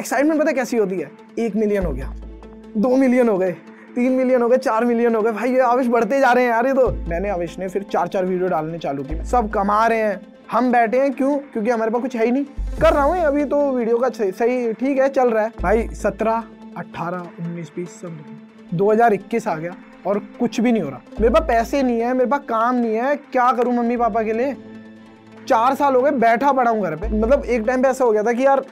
excitement पता कैसी होती है एक मिलियन हो गया दो मिलियन हो गए तीन मिलियन हो गए चार मिलियन हो गए भाई ये आविश बढ़ते जा रहे हैं यार ये तो मैंने आविश ने फिर चार चार वीडियो डालने चालू की सब कमा रहे हैं हम बैठे हैं क्यों क्योंकि हमारे पास कुछ है ही नहीं कर रहा हूँ अभी तो वीडियो का सही ठीक है चल रहा है भाई सत्रह अट्ठारह उन्नीस बीस सब दो हज़ार इक्कीस आ गया और कुछ भी नहीं हो रहा मेरे पास पैसे नहीं है मेरे पास काम नहीं है क्या करूँ मम्मी पापा के लिए चार साल हो गए बैठा पड़ा हूँ घर पे मतलब एक टाइम पे ऐसा हो गया था कि यार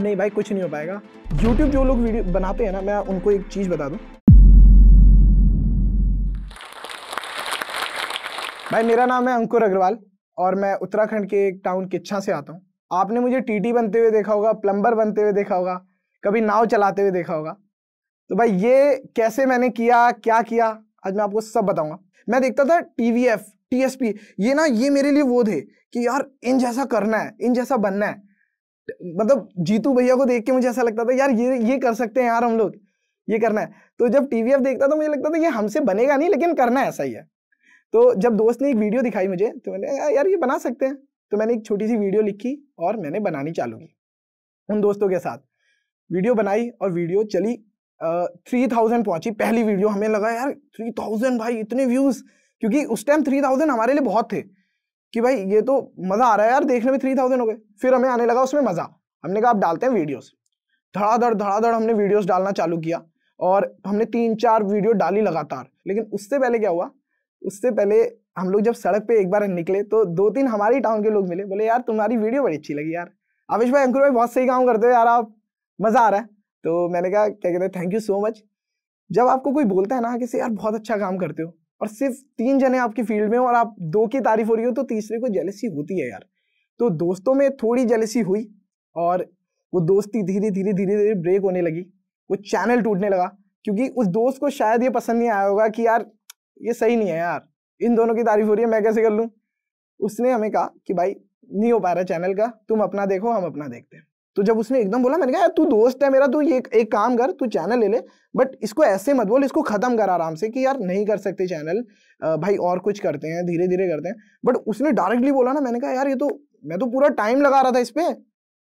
नहीं भाई कुछ नहीं हो पाएगा यूट्यूब जो लोग वीडियो बनाते हैं ना मैं उनको एक चीज़ बता दूँ भाई मेरा नाम है अंकुर अग्रवाल और मैं उत्तराखंड के एक टाउन किच्छा से आता हूँ आपने मुझे टीटी बनते हुए देखा होगा प्लम्बर बनते हुए देखा होगा कभी नाव चलाते हुए देखा होगा तो भाई ये कैसे मैंने किया क्या किया आज मैं आपको सब बताऊंगा मैं देखता था T V F T S P ये ना ये मेरे लिए वो थे कि यार इन जैसा करना है इन जैसा बनना है मतलब जीतू भैया को देख के मुझे ऐसा लगता था यार ये ये कर सकते हैं यार हम लोग ये करना है तो जब टीवीएफ देखता तो मुझे लगता था ये हमसे बनेगा नहीं लेकिन करना ऐसा ही है तो जब दोस्त ने एक वीडियो दिखाई मुझे तो मैंने यार ये बना सकते हैं तो मैंने एक छोटी सी वीडियो लिखी और मैंने बनानी चालू की उन दोस्तों के साथ वीडियो बनाई और वीडियो चली थ्री थाउजेंड पहुंची पहली वीडियो हमें लगा यार थ्री थाउजेंड भाई इतने व्यूज क्योंकि उस टाइम थ्री थाउजेंड हमारे लिए बहुत थे कि भाई ये तो मज़ा आ रहा है यार देखने में थ्री थाउजेंड हो गए फिर हमें आने लगा उसमें मज़ा हमने कहा आप डालते हैं वीडियोस धड़ाधड़ धड़ाधड़ हमने वीडियोस डालना चालू किया और हमने तीन चार वीडियो डाली लगातार लेकिन उससे पहले क्या हुआ उससे पहले हम लोग जब सड़क पे एक बार निकले तो दो तीन हमारी टाउन के लोग मिले बोले यार तुम्हारी वीडियो बड़ी अच्छी लगी यार आवेश भाई अंकुर भाई बहुत सही काम करते हो यार आप मज़ा आ रहा है तो मैंने कहा क्या कहते हैं थैंक यू सो मच जब आपको कोई बोलता है ना किसी यार बहुत अच्छा काम करते हो और सिर्फ तीन जने आपकी फील्ड में और आप दो की तारीफ हो रही हो तो तीसरे को जेलसी होती है यार तो दोस्तों में थोड़ी जेलसी हुई और वो दोस्ती धीरे धीरे धीरे धीरे ब्रेक होने लगी वो चैनल टूटने लगा क्योंकि उस दोस्त को शायद ये पसंद नहीं आया होगा कि यार ये सही नहीं है यार इन दोनों की तारीफ हो रही है मैं कैसे कर लूँ उसने हमें कहा कि भाई नहीं हो पा रहा चैनल का तुम अपना देखो हम अपना देखते हैं तो जब उसने एकदम बोला मैंने कहा यार तू दोस्त है मेरा तू ये एक काम कर तू चैनल ले ले बट इसको ऐसे मत बोल इसको ख़त्म कर आराम से कि यार नहीं कर सकते चैनल भाई और कुछ करते हैं धीरे धीरे करते हैं बट उसने डायरेक्टली बोला ना मैंने कहा यार ये तो मैं तो पूरा टाइम लगा रहा था इस पर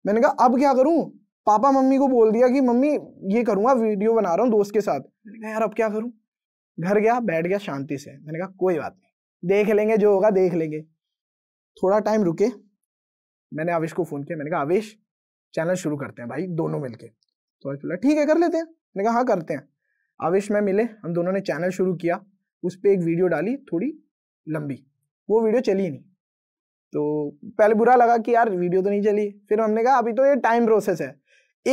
मैंने कहा अब क्या करूँ पापा मम्मी को बोल दिया कि मम्मी ये करूँगा वीडियो बना रहा हूँ दोस्त के साथ मैंने कहा यार अब क्या करूँ घर गया बैठ गया शांति से मैंने कहा कोई बात नहीं देख लेंगे जो होगा देख लेंगे थोड़ा टाइम रुके मैंने आवेश को फ़ोन किया मैंने कहा आवेश चैनल शुरू करते हैं भाई दोनों मिलके तो आज बोला ठीक है कर लेते हैं मैंने कहा हाँ करते हैं आवेश में मिले हम दोनों ने चैनल शुरू किया उस पर एक वीडियो डाली थोड़ी लंबी वो वीडियो चली नहीं तो पहले बुरा लगा कि यार वीडियो तो नहीं चली फिर हमने कहा अभी तो ये टाइम प्रोसेस है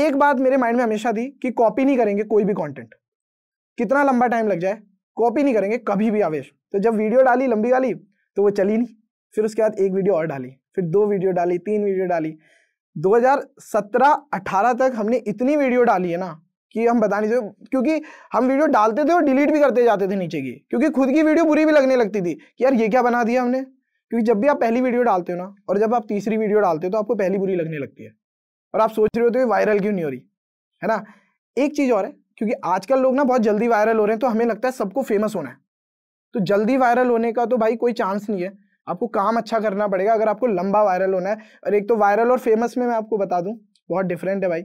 एक बात मेरे माइंड में हमेशा थी कि कॉपी नहीं करेंगे कोई भी कॉन्टेंट कितना लंबा टाइम लग जाए कॉपी नहीं करेंगे कभी भी आवेश तो जब वीडियो डाली लंबी वाली तो वो चली नहीं फिर उसके बाद एक वीडियो और डाली फिर दो वीडियो डाली तीन वीडियो डाली 2017-18 तक हमने इतनी वीडियो डाली है ना कि हम बता नहीं सकते क्योंकि हम वीडियो डालते थे और डिलीट भी करते जाते थे नीचे की क्योंकि खुद की वीडियो बुरी भी लगने लगती थी कि यार ये क्या बना दिया हमने क्योंकि जब भी आप पहली वीडियो डालते हो ना और जब आप तीसरी वीडियो डालते हो तो आपको पहली बुरी लगने लगती है और आप सोच रहे होते हो वायरल क्यों नहीं हो रही है ना एक चीज़ और है क्योंकि आजकल लोग ना बहुत जल्दी वायरल हो रहे हैं तो हमें लगता है सबको फेमस होना है तो जल्दी वायरल होने का तो भाई कोई चांस नहीं है आपको काम अच्छा करना पड़ेगा अगर आपको लंबा वायरल होना है और एक तो वायरल और फेमस में मैं आपको बता दूं बहुत डिफरेंट है भाई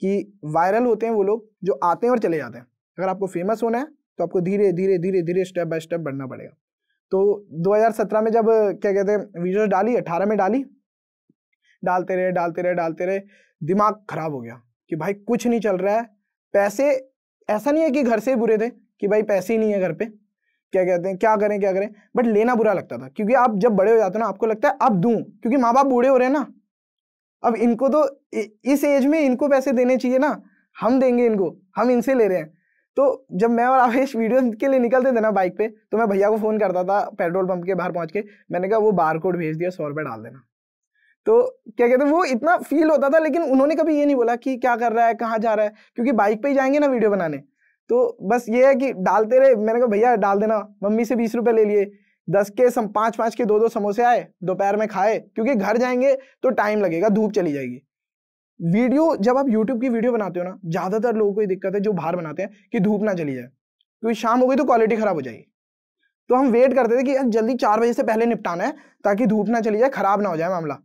कि वायरल होते हैं वो लोग जो आते हैं और चले जाते हैं अगर आपको फेमस होना है तो आपको धीरे धीरे धीरे धीरे स्टेप बाय स्टेप बढ़ना पड़ेगा तो 2017 में जब क्या कहते हैं वीडियो डाली 18 में डाली डालते रहे डालते रहे डालते रहे दिमाग खराब हो गया कि भाई कुछ नहीं चल रहा है पैसे ऐसा नहीं है कि घर से बुरे थे कि भाई पैसे ही नहीं है घर पर क्या कहते हैं क्या करें क्या करें बट लेना बुरा लगता था क्योंकि आप जब बड़े हो जाते हो ना आपको लगता है अब दूं क्योंकि माँ बाप बूढ़े हो रहे हैं ना अब इनको तो इस एज में इनको पैसे देने चाहिए ना हम देंगे इनको हम इनसे ले रहे हैं तो जब मैं और आवेश वीडियो के लिए निकलते थे ना बाइक पे तो मैं भैया को फ़ोन करता था पेट्रोल पंप के बाहर पहुंच के मैंने कहा वो बार कोड भेज दिया सौ रुपये डाल देना तो क्या कहते हैं वो इतना फील होता था लेकिन उन्होंने कभी ये नहीं बोला कि क्या कर रहा है कहाँ जा रहा है क्योंकि बाइक पे ही जाएंगे ना वीडियो बनाने तो बस ये है कि डालते रहे मैंने कहा भैया डाल देना मम्मी से बीस रुपये ले लिए दस के सम पाँच पाँच के दो दो समोसे आए दोपहर में खाए क्योंकि घर जाएंगे तो टाइम लगेगा धूप चली जाएगी वीडियो जब आप यूट्यूब की वीडियो बनाते हो ना ज़्यादातर लोगों को ये दिक्कत है जो बाहर बनाते हैं कि धूप ना चली जाए क्योंकि शाम हो गई तो क्वालिटी ख़राब हो जाएगी तो हम वेट करते थे कि यार जल्दी चार बजे से पहले निपटाना है ताकि धूप ना चली जाए ख़राब ना हो जाए मामला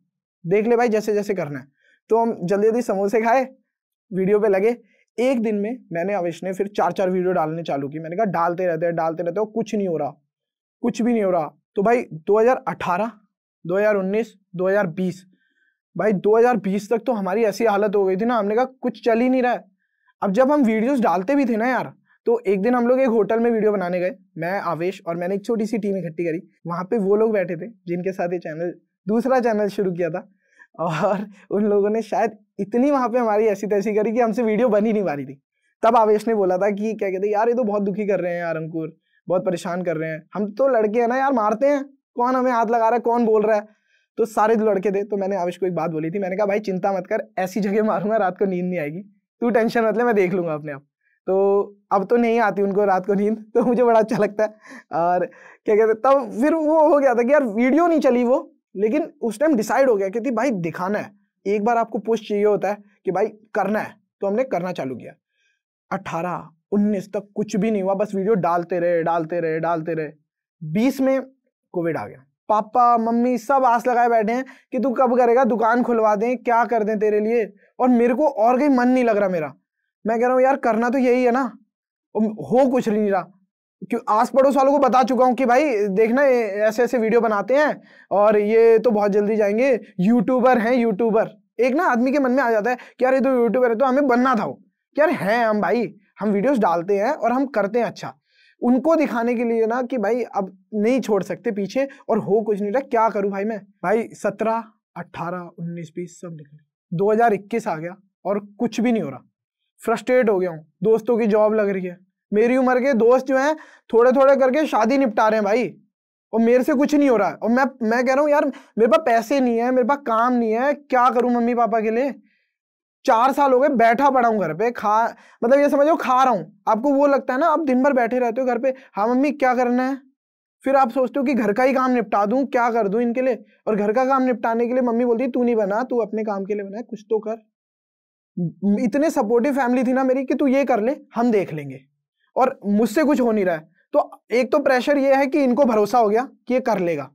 देख ले भाई जैसे जैसे करना है तो हम जल्दी जल्दी समोसे खाए वीडियो पे लगे एक दिन में मैंने अवेश ने फिर चार चार वीडियो डालने चालू की मैंने कहा डालते रहते हैं डालते रहते हो कुछ नहीं हो रहा कुछ भी नहीं हो रहा तो भाई 2018 2019 2020 भाई 2020 तक तो हमारी ऐसी हालत हो गई थी ना हमने कहा कुछ चल ही नहीं रहा है अब जब हम वीडियोस डालते भी थे ना यार तो एक दिन हम लोग एक होटल में वीडियो बनाने गए मैं आवेश और मैंने एक छोटी सी टीम इकट्ठी करी वहाँ पर वो लोग बैठे थे जिनके साथ ये चैनल दूसरा चैनल शुरू किया था और उन लोगों ने शायद इतनी वहां पे हमारी ऐसी तैसी करी कि हमसे वीडियो बन ही नहीं पा रही थी तब आवेश ने बोला था कि क्या कहते यार ये तो बहुत दुखी कर रहे हैं यार अंकुर बहुत परेशान कर रहे हैं हम तो लड़के हैं ना यार मारते हैं कौन हमें हाथ लगा रहा है कौन बोल रहा है तो सारे तो लड़के थे तो मैंने आवेश को एक बात बोली थी मैंने कहा भाई चिंता मत कर ऐसी जगह मारूंगा रात को नींद नहीं आएगी तू टेंशन मत ले मैं देख लूंगा अपने आप तो अब तो नहीं आती उनको रात को नींद तो मुझे बड़ा अच्छा लगता है और क्या कहते तब फिर वो हो गया था कि यार वीडियो नहीं चली वो लेकिन उस टाइम डिसाइड हो गया कि भाई दिखाना है एक बार आपको पुश चाहिए होता है कि भाई करना है तो हमने करना चालू किया अट्ठारह उन्नीस तक कुछ भी नहीं हुआ बस वीडियो डालते रहे डालते रहे डालते रहे बीस में कोविड आ गया पापा मम्मी सब आस लगाए बैठे हैं कि तू कब करेगा दुकान खुलवा दें क्या कर दें तेरे लिए और मेरे को और कहीं मन नहीं लग रहा मेरा मैं कह रहा हूँ यार करना तो यही है ना हो कुछ नहीं रहा क्यों आस पड़ोस वालों को बता चुका हूँ कि भाई देखना ऐसे ऐसे वीडियो बनाते हैं और ये तो बहुत जल्दी जाएंगे यूट्यूबर हैं यूट्यूबर एक ना आदमी के मन में आ जाता है कि यार ये तो यूट्यूबर है तो हमें बनना था वो कि यार हैं हम भाई हम वीडियोस डालते हैं और हम करते हैं अच्छा उनको दिखाने के लिए ना कि भाई अब नहीं छोड़ सकते पीछे और हो कुछ नहीं रहा क्या करूँ भाई मैं भाई सत्रह अट्ठारह उन्नीस बीस सब निकले दो आ गया और कुछ भी नहीं हो रहा फ्रस्ट्रेट हो गया हूँ दोस्तों की जॉब लग रही है मेरी उम्र के दोस्त जो हैं थोड़े थोड़े करके शादी निपटा रहे हैं भाई और मेरे से कुछ नहीं हो रहा है और मैं मैं कह रहा हूँ यार मेरे पास पैसे नहीं है मेरे पास काम नहीं है क्या करूँ मम्मी पापा के लिए चार साल हो गए बैठा पड़ा हूँ घर पे खा मतलब ये समझो खा रहा हूँ आपको वो लगता है ना आप दिन भर बैठे रहते हो घर पे हाँ मम्मी क्या करना है फिर आप सोचते हो कि घर का ही काम निपटा दूँ क्या कर दूँ इनके लिए और घर का काम निपटाने के लिए मम्मी बोलती तू नहीं बना तू अपने काम के लिए बना कुछ तो कर इतने सपोर्टिव फैमिली थी ना मेरी कि तू ये कर ले हम देख लेंगे और मुझसे कुछ हो नहीं रहा है तो एक तो प्रेशर ये है कि इनको भरोसा हो गया कि ये कर लेगा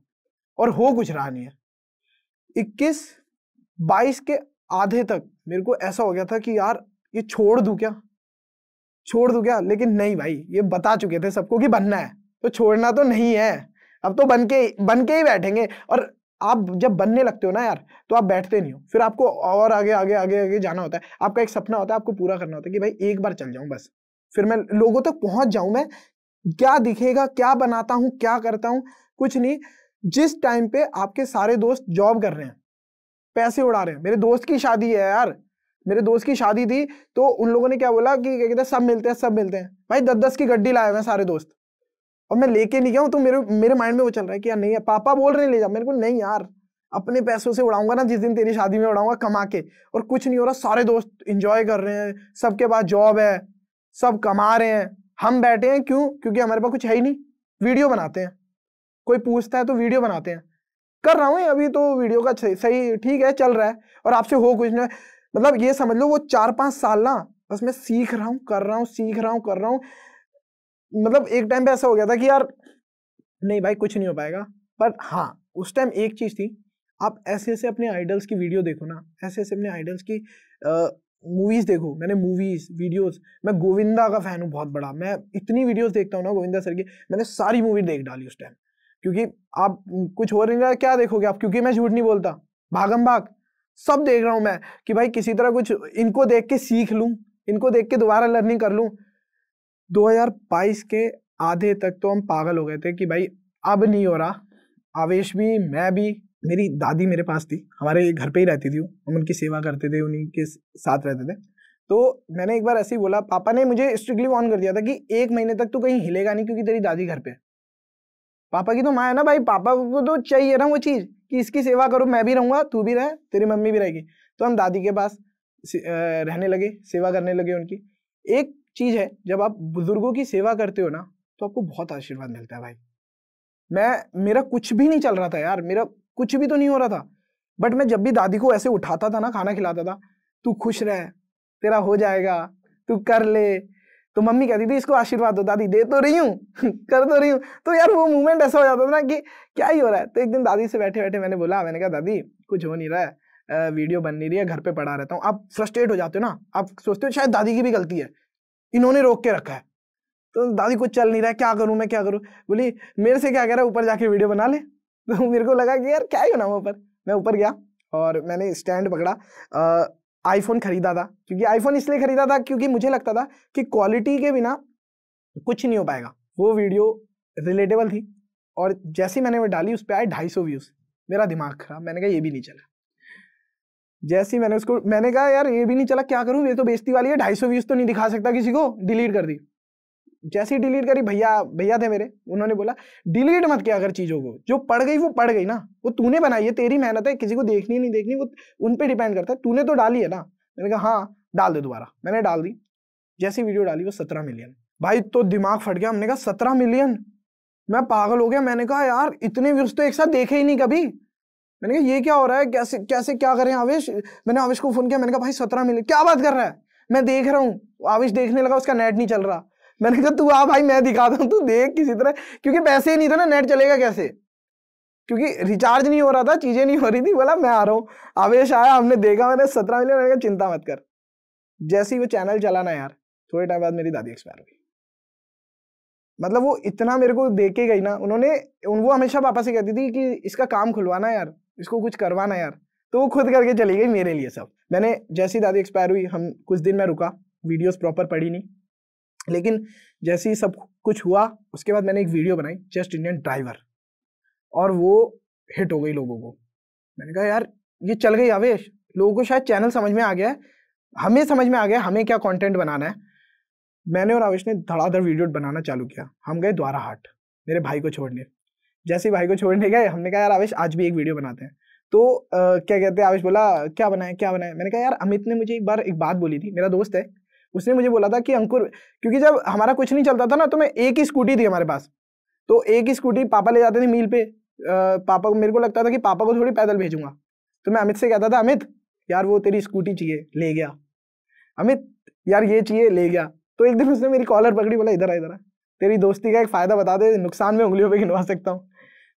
और हो कुछ रहा नहीं है इक्कीस बाईस के आधे तक मेरे को ऐसा हो गया था कि यार ये छोड़ दू क्या छोड़ दू क्या लेकिन नहीं भाई ये बता चुके थे सबको कि बनना है तो छोड़ना तो नहीं है अब तो बन के बन के ही बैठेंगे और आप जब बनने लगते हो ना यार तो आप बैठते नहीं हो फिर आपको और आगे आगे आगे आगे जाना होता है आपका एक सपना होता है आपको पूरा करना होता है कि भाई एक बार चल जाऊं बस फिर मैं लोगों तक पहुंच जाऊं मैं क्या दिखेगा क्या बनाता हूं क्या करता हूं कुछ नहीं जिस टाइम पे आपके सारे दोस्त जॉब कर रहे हैं पैसे उड़ा रहे हैं मेरे दोस्त की शादी है यार मेरे दोस्त की शादी थी तो उन लोगों ने क्या बोला कि क्या कहते हैं सब मिलते हैं सब मिलते हैं भाई दस दस की गड्डी लाए हुए सारे दोस्त और मैं लेके नहीं गया हूँ तो मेरे मेरे माइंड में वो चल रहा है कि यार नहीं है पापा बोल रहे ले जा मेरे को नहीं यार अपने पैसों से उड़ाऊंगा ना जिस दिन तेरी शादी में उड़ाऊंगा कमा के और कुछ नहीं हो रहा सारे दोस्त इंजॉय कर रहे हैं सबके पास जॉब है सब कमा रहे हैं हम बैठे हैं क्यों क्योंकि हमारे पास कुछ है ही नहीं वीडियो बनाते हैं कोई पूछता है तो वीडियो बनाते हैं कर रहा हूँ अभी तो वीडियो का सही ठीक है चल रहा है और आपसे हो कुछ ना मतलब ये समझ लो वो चार पाँच साल ना बस मैं सीख रहा हूँ कर रहा हूँ सीख रहा हूँ कर रहा हूँ मतलब एक टाइम पे ऐसा हो गया था कि यार नहीं भाई कुछ नहीं हो पाएगा पर हाँ उस टाइम एक चीज़ थी आप ऐसे ऐसे अपने आइडल्स की वीडियो देखो ना ऐसे ऐसे अपने आइडल्स की मूवीज देखो मैंने मूवीज वीडियोस मैं गोविंदा का फैन हूँ बहुत बड़ा मैं इतनी वीडियोस देखता हूँ ना गोविंदा सर की मैंने सारी मूवी देख डाली उस टाइम क्योंकि आप कुछ हो नहीं क्या देखोगे आप क्योंकि मैं झूठ नहीं बोलता भागम भाग सब देख रहा हूँ मैं कि भाई किसी तरह कुछ इनको देख के सीख लूँ इनको देख के दोबारा लर्निंग कर लूँ दो के आधे तक तो हम पागल हो गए थे कि भाई अब नहीं हो रहा आवेश भी मैं भी मेरी दादी मेरे पास थी हमारे घर पे ही रहती थी हम उनकी सेवा करते थे उन्हीं के साथ रहते थे तो मैंने एक बार ऐसे ही बोला पापा ने मुझे स्ट्रिक्टली वार्न कर दिया था कि एक महीने तक तू कहीं हिलेगा नहीं क्योंकि तेरी दादी घर पे है पापा की तो माँ है ना भाई पापा को तो चाहिए ना वो चीज़ कि इसकी सेवा करो मैं भी रहूँगा तू भी रहे तेरी मम्मी भी रहेगी तो हम दादी के पास रहने लगे सेवा करने लगे उनकी एक चीज़ है जब आप बुजुर्गों की सेवा करते हो ना तो आपको बहुत आशीर्वाद मिलता है भाई मैं मेरा कुछ भी नहीं चल रहा था यार मेरा कुछ भी तो नहीं हो रहा था बट मैं जब भी दादी को ऐसे उठाता था ना खाना खिलाता था तू खुश रह तेरा हो जाएगा तू कर ले तो मम्मी कहती थी इसको आशीर्वाद दो दादी दे तो रही हूँ कर तो रही हूँ तो यार वो मूवमेंट ऐसा हो जाता था ना कि क्या ही हो रहा है तो एक दिन दादी से बैठे बैठे मैंने बोला मैंने कहा दादी कुछ हो नहीं रहा है वीडियो बन नहीं रही है घर पे पड़ा रहता हूँ आप फ्रस्ट्रेट हो जाते हो ना आप सोचते हो शायद दादी की भी गलती है इन्होंने रोक के रखा है तो दादी कुछ चल नहीं रहा है क्या करूँ मैं क्या करूँ बोली मेरे से क्या कह रहा है ऊपर जाके वीडियो बना ले तो मेरे को लगा कि यार क्या ही होना ऊपर मैं ऊपर गया और मैंने स्टैंड पकड़ा आईफोन खरीदा था क्योंकि आईफोन इसलिए खरीदा था क्योंकि मुझे लगता था कि क्वालिटी के बिना कुछ नहीं हो पाएगा वो वीडियो रिलेटेबल थी और जैसी मैंने वो डाली उस पर आए ढाई सौ व्यूज़ मेरा दिमाग खराब मैंने कहा ये भी नहीं चला जैसे ही मैंने उसको मैंने कहा यार ये भी नहीं चला क्या करूँ ये तो बेइज्जती वाली है ढाई सौ व्यूज़ तो नहीं दिखा सकता किसी को डिलीट कर दी जैसे ही डिलीट करी भैया भैया थे मेरे उन्होंने बोला डिलीट मत किया अगर चीज़ों को जो पड़ गई वो पड़ गई ना वो तूने बनाई है तेरी मेहनत है किसी को देखनी नहीं देखनी वो उन पर डिपेंड करता है तूने तो डाली है ना मैंने कहा हाँ डाल दे दोबारा मैंने डाल दी जैसी वीडियो डाली वो सत्रह मिलियन भाई तो दिमाग फट गया हमने कहा सत्रह मिलियन मैं पागल हो गया मैंने कहा यार इतने व्यूज तो एक साथ देखे ही नहीं कभी मैंने कहा ये क्या हो रहा है कैसे कैसे क्या करें आवेश मैंने आवेश को फोन किया मैंने कहा भाई सत्रह मिलियन क्या बात कर रहा है मैं देख रहा हूँ आवेश देखने लगा उसका नेट नहीं चल रहा मैंने कहा तू आ भाई मैं दिखाता हूँ तू देख किसी तरह क्योंकि पैसे ही नहीं था ना नेट चलेगा कैसे क्योंकि रिचार्ज नहीं हो रहा था चीज़ें नहीं हो रही थी बोला मैं आ रहा हूँ आवेश आया हमने देखा मैंने सत्रह मिलियन मैंने कहा चिंता मत कर जैसे ही वो चैनल चलाना यार थोड़े टाइम बाद मेरी दादी एक्सपायर हुई मतलब वो इतना मेरे को दे के गई ना उन्होंने उन वो हमेशा पापा से कहती थी कि इसका काम खुलवाना यार इसको कुछ करवाना यार तो वो खुद करके चली गई मेरे लिए सब मैंने जैसी दादी एक्सपायर हुई हम कुछ दिन मैं रुका वीडियोस प्रॉपर पढ़ी नहीं लेकिन जैसे ही सब कुछ हुआ उसके बाद मैंने एक वीडियो बनाई जस्ट इंडियन ड्राइवर और वो हिट हो गई लोगों को मैंने कहा यार ये चल गई आवेश लोगों को शायद चैनल समझ में आ गया है हमें समझ में आ गया हमें क्या कंटेंट बनाना है मैंने और आवेश ने धड़ाधड़ वीडियो बनाना चालू किया हम गए द्वारा हाट मेरे भाई को छोड़ने जैसे भाई को छोड़ने गए हमने कहा यार आवेश आज भी एक वीडियो बनाते हैं तो आ, क्या कहते हैं आवेश बोला क्या बनाए क्या बनाए मैंने कहा यार अमित ने मुझे एक बार एक बात बोली थी मेरा दोस्त है उसने मुझे बोला था कि अंकुर क्योंकि जब हमारा कुछ नहीं चलता था ना तो मैं एक ही स्कूटी थी हमारे पास तो एक ही स्कूटी पापा ले जाते थे मील पे पापा को मेरे को लगता था कि पापा को थोड़ी पैदल भेजूंगा तो मैं अमित से कहता था अमित यार वो तेरी स्कूटी चाहिए ले गया अमित यार ये चाहिए ले गया तो एक दिन उसने मेरी कॉलर पकड़ी बोला इधर आ इधर आ तेरी दोस्ती का एक फ़ायदा बता दे नुकसान में उंगलियों पे गिनवा सकता हूँ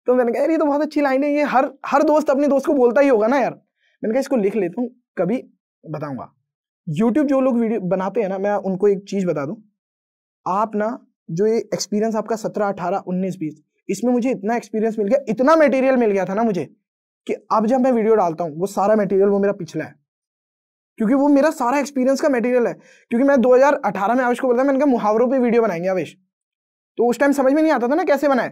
तो मैंने कहा यार ये तो बहुत अच्छी लाइन है ये हर हर दोस्त अपने दोस्त को बोलता ही होगा ना यार मैंने कहा इसको लिख लेता हूँ कभी बताऊँगा यूट्यूब जो लोग वीडियो बनाते हैं ना मैं उनको एक चीज़ बता दूं आप ना जो ये एक्सपीरियंस आपका सत्रह अठारह उन्नीस बीस इसमें मुझे इतना एक्सपीरियंस मिल गया इतना मटेरियल मिल गया था ना मुझे कि अब जब मैं वीडियो डालता हूँ वो सारा मटेरियल वो मेरा पिछला है क्योंकि वो मेरा सारा एक्सपीरियंस का मटेरियल है क्योंकि मैं 2018 में आवेश को बोलता मैंने कहा मुहावरों पे वीडियो बनाएंगे आवेश तो उस टाइम समझ में नहीं आता था ना कैसे बनाए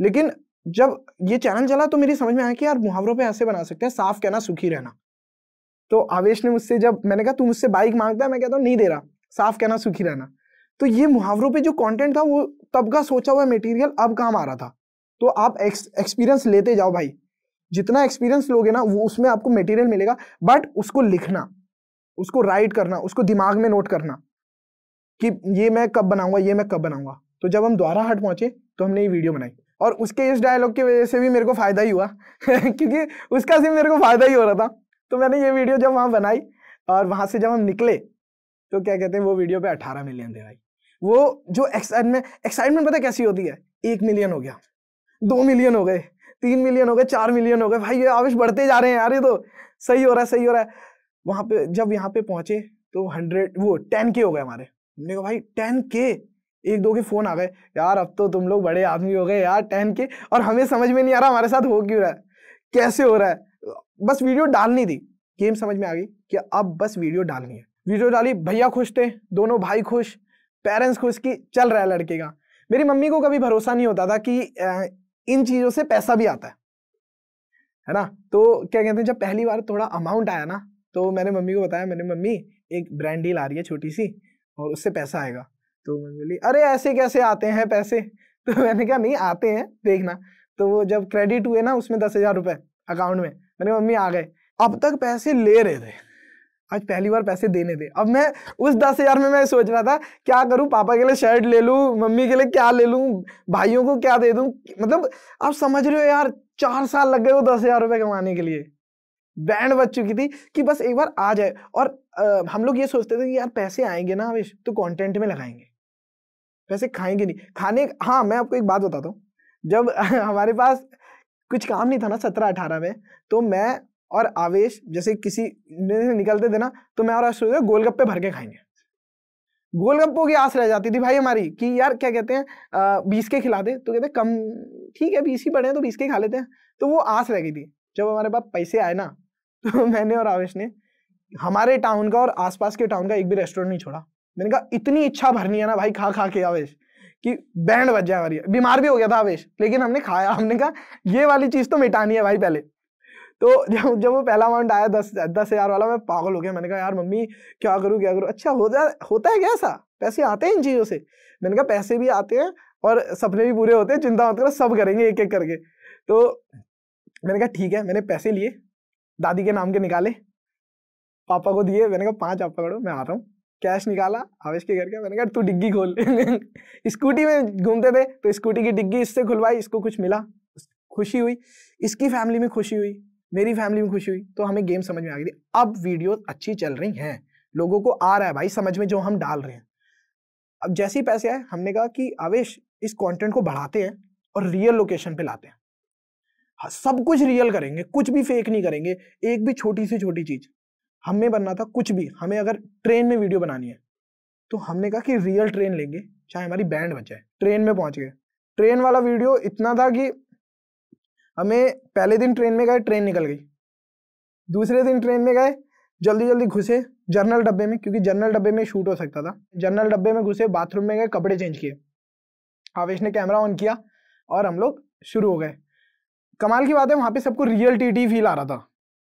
लेकिन जब ये चैनल चला तो मेरी समझ में आया कि यार मुहावरों पे ऐसे बना सकते हैं साफ कहना सुखी रहना तो आवेश ने मुझसे जब मैंने कहा तू मुझसे बाइक मांगता है मैं कहता हूँ नहीं दे रहा साफ कहना सुखी रहना तो ये मुहावरों पे जो कंटेंट था वो तब का सोचा हुआ मटेरियल अब काम आ रहा था तो आप एक्सपीरियंस लेते जाओ भाई जितना एक्सपीरियंस लोगे ना वो उसमें आपको मटेरियल मिलेगा बट उसको लिखना उसको राइट करना उसको दिमाग में नोट करना कि ये मैं कब बनाऊंगा ये मैं कब बनाऊंगा तो जब हम द्वारा हट पहुंचे तो हमने ये वीडियो बनाई और उसके इस डायलॉग की वजह से भी मेरे को फायदा ही हुआ क्योंकि उसका सिर्फ मेरे को फायदा ही हो रहा था तो मैंने ये वीडियो जब वहाँ बनाई और वहाँ से जब हम निकले तो क्या कहते हैं वो वीडियो पे अठारह मिलियन थे भाई वो जो एक्साइटमेंट एक्साइटमेंट पता कैसी होती है एक मिलियन हो गया दो मिलियन हो गए तीन मिलियन हो गए चार मिलियन हो गए भाई ये आवेश बढ़ते जा रहे हैं यार ये तो सही हो रहा है सही हो रहा है वहाँ पे जब यहाँ पे पहुँचे तो हंड्रेड वो टेन के हो गए हमारे हमने कहा भाई टेन के एक दो के फ़ोन आ गए यार अब तो तुम लोग बड़े आदमी हो गए यार टेन के और हमें समझ में नहीं आ रहा हमारे साथ हो क्यों रहा है कैसे हो रहा है बस वीडियो डालनी थी गेम समझ में आ गई कि अब बस वीडियो डालनी है वीडियो डाली भैया खुश थे दोनों भाई खुश पेरेंट्स खुश कि चल रहा है लड़के का मेरी मम्मी को कभी भरोसा नहीं होता था कि इन चीज़ों से पैसा भी आता है है ना तो क्या कहते हैं जब पहली बार थोड़ा अमाउंट आया ना तो मैंने मम्मी को बताया मैंने मम्मी एक ब्रांड डील आ रही है छोटी सी और उससे पैसा आएगा तो मैंने बोली अरे ऐसे कैसे आते हैं पैसे तो मैंने कहा नहीं आते हैं देखना तो वो जब क्रेडिट हुए ना उसमें दस हज़ार रुपये अकाउंट में मैंने मम्मी आ गए अब तक पैसे ले रहे थे आज पहली बार पैसे देने थे अब मैं उस दस हजार में मैं सोच रहा था क्या करूं पापा के लिए शर्ट ले लूं मम्मी के लिए क्या ले लूं भाइयों को क्या दे दूं मतलब आप समझ रहे हो यार चार साल लग गए वो दस हजार रुपये कमाने के लिए बैंड बच चुकी थी कि बस एक बार आ जाए और आ, हम लोग ये सोचते थे कि यार पैसे आएंगे ना हमेश तो कॉन्टेंट में लगाएंगे पैसे खाएंगे नहीं खाने हाँ मैं आपको एक बात बताता हूँ जब हमारे पास कुछ काम नहीं था ना सत्रह अठारह में तो मैं और आवेश जैसे किसी निकलते थे ना तो मैं और आवेश गोलगप्पे भर के खाएंगे गोलगप्पों की आस रह जाती थी भाई हमारी कि यार क्या कहते हैं बीस के खिला दे तो कहते कम ठीक है बीस ही पड़े हैं तो बीस के खा लेते हैं तो वो आस रह गई थी जब हमारे पास पैसे आए ना तो मैंने और आवेश ने हमारे टाउन का और आसपास के टाउन का एक भी रेस्टोरेंट नहीं छोड़ा मैंने कहा इतनी इच्छा भरनी है ना भाई खा खा के आवेश कि बैंड बज जाए हमारी बीमार भी हो गया था आवेश लेकिन हमने खाया हमने कहा ये वाली चीज़ तो मिटानी है भाई पहले तो जब जब वो पहला अमाउंट आया दस दस हज़ार वाला मैं पागल हो गया मैंने कहा यार मम्मी क्या करूँ क्या करूँ अच्छा हो जा होता है क्या ऐसा पैसे आते हैं इन चीज़ों से मैंने कहा पैसे भी आते हैं और सपने भी पूरे होते हैं चिंता मत करो सब करेंगे एक एक करके तो मैंने कहा ठीक है मैंने पैसे लिए दादी के नाम के निकाले पापा को दिए मैंने कहा पाँच आप पकड़ो मैं आ रहा हूँ कैश निकाला आवेश के घर का मैंने कहा तू डिग्गी खोल स्कूटी में घूमते थे तो स्कूटी की डिग्गी इससे खुलवाई इसको कुछ मिला खुशी हुई इसकी फैमिली में खुशी हुई मेरी फैमिली में खुशी हुई तो हमें गेम समझ में आ गई थी अब वीडियो अच्छी चल रही हैं लोगों को आ रहा है भाई समझ में जो हम डाल रहे हैं अब जैसे ही पैसे आए हमने कहा कि आवेश इस कंटेंट को बढ़ाते हैं और रियल लोकेशन पे लाते हैं हाँ, सब कुछ रियल करेंगे कुछ भी फेक नहीं करेंगे एक भी छोटी से छोटी चीज हमें बनना था कुछ भी हमें अगर ट्रेन में वीडियो बनानी है तो हमने कहा कि रियल ट्रेन लेंगे चाहे हमारी बैंड बचे ट्रेन में पहुंच गए ट्रेन वाला वीडियो इतना था कि हमें पहले दिन ट्रेन में गए ट्रेन निकल गई दूसरे दिन ट्रेन में गए जल्दी जल्दी घुसे जर्नल डब्बे में क्योंकि जर्नल डब्बे में शूट हो सकता था जर्नल डब्बे में घुसे बाथरूम में गए कपड़े चेंज किए आवेश ने कैमरा ऑन किया और हम लोग शुरू हो गए कमाल की बात है वहाँ पे सबको रियल टी फील आ रहा था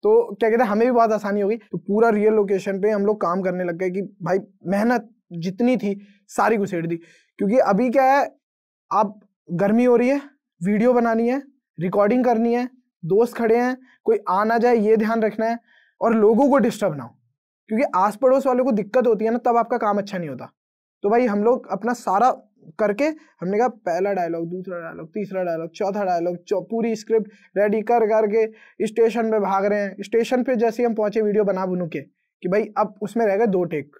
तो क्या कहते हैं हमें भी बहुत आसानी होगी तो पूरा रियल लोकेशन पे हम लोग काम करने लग गए कि भाई मेहनत जितनी थी सारी घुसेड़ दी क्योंकि अभी क्या है आप गर्मी हो रही है वीडियो बनानी है रिकॉर्डिंग करनी है दोस्त खड़े हैं कोई आ ना जाए ये ध्यान रखना है और लोगों को डिस्टर्ब ना हो क्योंकि आस पड़ोस वालों को दिक्कत होती है ना तब आपका काम अच्छा नहीं होता तो भाई हम लोग अपना सारा करके हमने कहा पहला डायलॉग दूसरा डायलॉग तीसरा डायलॉग चौथा डायलॉग पूरी स्क्रिप्ट रेडी कर करके स्टेशन पे भाग रहे हैं स्टेशन पे जैसे हम पहुंचे वीडियो बना बुनू के कि भाई अब उसमें रह गए दो टेक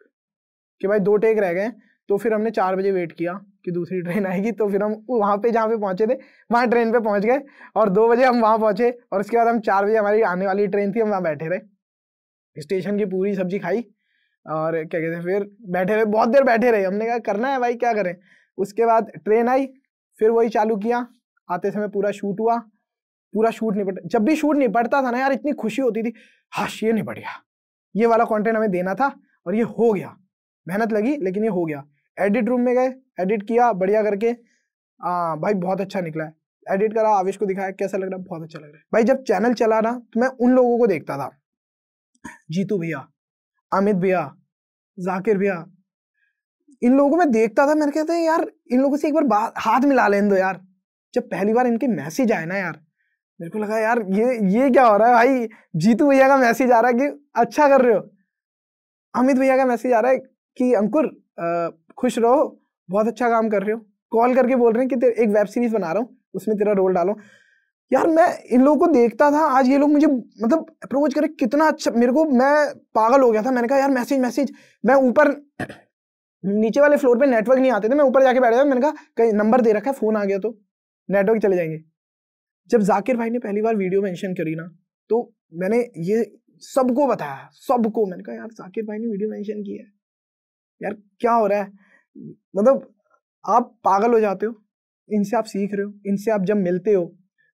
कि भाई दो टेक रह गए तो फिर हमने चार बजे वेट किया कि दूसरी ट्रेन आएगी तो फिर हम वहाँ पे जहाँ पे पहुँचे थे वहाँ ट्रेन पे पहुँच गए और दो बजे हम वहाँ पहुँचे और उसके बाद हम चार बजे हमारी आने वाली ट्रेन थी हम वहाँ बैठे रहे स्टेशन की पूरी सब्जी खाई और क्या कहते हैं फिर बैठे रहे बहुत देर बैठे रहे हमने कहा करना है भाई क्या करें उसके बाद ट्रेन आई फिर वही चालू किया आते समय पूरा शूट हुआ पूरा शूट नहीं पड़ता जब भी शूट नहीं पड़ता था ना यार इतनी खुशी होती थी हाश ये नहीं पड़ गया ये वाला कंटेंट हमें देना था और ये हो गया मेहनत लगी लेकिन ये हो गया एडिट रूम में गए एडिट किया बढ़िया करके आ, हाँ, भाई बहुत अच्छा निकला है एडिट करा आवेश को दिखाया कैसा लग रहा बहुत अच्छा लग रहा है भाई जब चैनल चला ना तो मैं उन लोगों को देखता था जीतू भैया अमित भैया जाकिर भैया इन लोगों को मैं देखता था मैंने कहता यार इन लोगों से एक बार बात हाथ मिला लेने दो यार जब पहली बार इनके मैसेज आए ना यार मेरे को लगा यार ये ये क्या हो रहा है भाई जीतू भैया का मैसेज आ रहा है कि अच्छा कर रहे हो अमित भैया का मैसेज आ रहा है कि अंकुर खुश रहो बहुत अच्छा काम कर रहे हो कॉल करके बोल रहे हैं कि तेरे एक वेब सीरीज बना रहा हूँ उसमें तेरा रोल डालो यार मैं इन लोगों को देखता था आज ये लोग मुझे मतलब अप्रोच करे कितना अच्छा मेरे को मैं पागल हो गया था मैंने कहा यार मैसेज मैसेज मैं ऊपर नीचे वाले फ्लोर पे नेटवर्क नहीं आते थे मैं ऊपर जाके बैठ गया मैंने कहा कहीं नंबर दे रखा है फोन आ गया तो नेटवर्क चले जाएंगे जब जाकिर भाई ने पहली बार वीडियो मेंशन करी ना तो मैंने ये सबको बताया सबको मैंने कहा यार जाकिर भाई ने वीडियो मेंशन की है यार क्या हो रहा है मतलब आप पागल हो जाते हो इनसे आप सीख रहे हो इनसे आप जब मिलते हो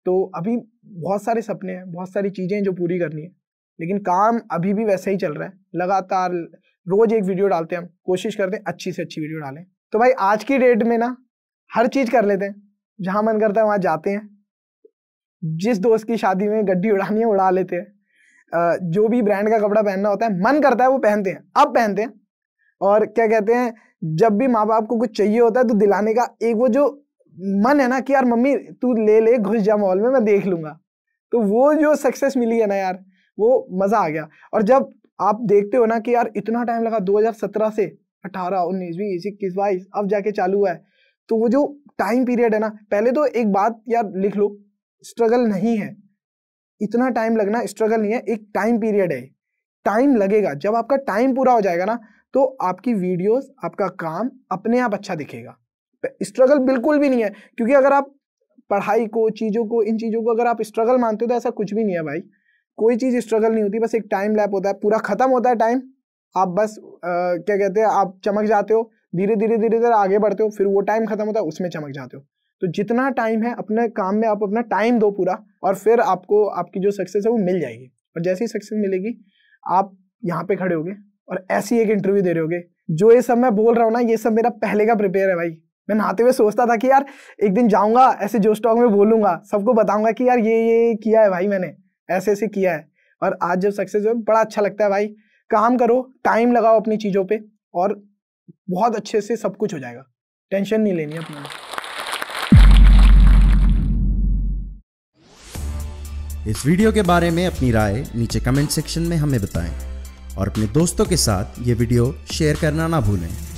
तो अभी बहुत सारे सपने हैं बहुत सारी चीज़ें जो पूरी करनी है लेकिन काम अभी भी वैसे ही चल रहा है लगातार रोज एक वीडियो डालते हैं हम कोशिश करते हैं अच्छी से अच्छी वीडियो डालें तो भाई आज की डेट में ना हर चीज़ कर लेते हैं जहाँ मन करता है वहां जाते हैं जिस दोस्त की शादी में गड्डी उड़ानी है उड़ा लेते हैं जो भी ब्रांड का कपड़ा पहनना होता है मन करता है वो पहनते हैं अब पहनते हैं और क्या कहते हैं जब भी माँ बाप को कुछ चाहिए होता है तो दिलाने का एक वो जो मन है ना कि यार मम्मी तू ले ले घुस जा मॉल में मैं देख लूंगा तो वो जो सक्सेस मिली है ना यार वो मज़ा आ गया और जब आप देखते हो ना कि यार इतना टाइम लगा 2017 से 18 उन्नीस बीस इक्कीस बाईस अब जाके चालू हुआ है तो वो जो टाइम पीरियड है ना पहले तो एक बात यार लिख लो स्ट्रगल नहीं है इतना टाइम लगना स्ट्रगल नहीं है एक टाइम पीरियड है टाइम लगेगा जब आपका टाइम पूरा हो जाएगा ना तो आपकी वीडियोस आपका काम अपने आप अच्छा दिखेगा स्ट्रगल बिल्कुल भी नहीं है क्योंकि अगर आप पढ़ाई को चीज़ों को इन चीज़ों को अगर आप स्ट्रगल मानते हो तो ऐसा कुछ भी नहीं है भाई कोई चीज़ स्ट्रगल नहीं होती बस एक टाइम लैप होता है पूरा ख़त्म होता है टाइम आप बस आ, क्या कहते हैं आप चमक जाते हो धीरे धीरे धीरे धीरे आगे बढ़ते हो फिर वो टाइम ख़त्म होता है उसमें चमक जाते हो तो जितना टाइम है अपने काम में आप अपना टाइम दो पूरा और फिर आपको आपकी जो सक्सेस है वो मिल जाएगी और जैसे ही सक्सेस मिलेगी आप यहाँ पे खड़े होगे और ऐसी एक इंटरव्यू दे रहे होगे जो ये सब मैं बोल रहा हूँ ना ये सब मेरा पहले का प्रिपेयर है भाई मैं नहाते हुए सोचता था कि यार एक दिन जाऊँगा ऐसे जो स्टॉक में बोलूँगा सबको बताऊँगा कि यार ये ये किया है भाई मैंने ऐसे ऐसे किया है और आज जब सक्सेस हुए बड़ा अच्छा लगता है भाई काम करो टाइम लगाओ अपनी चीज़ों पे और बहुत अच्छे से सब कुछ हो जाएगा टेंशन नहीं लेनी अपने इस वीडियो के बारे में अपनी राय नीचे कमेंट सेक्शन में हमें बताएं और अपने दोस्तों के साथ ये वीडियो शेयर करना ना भूलें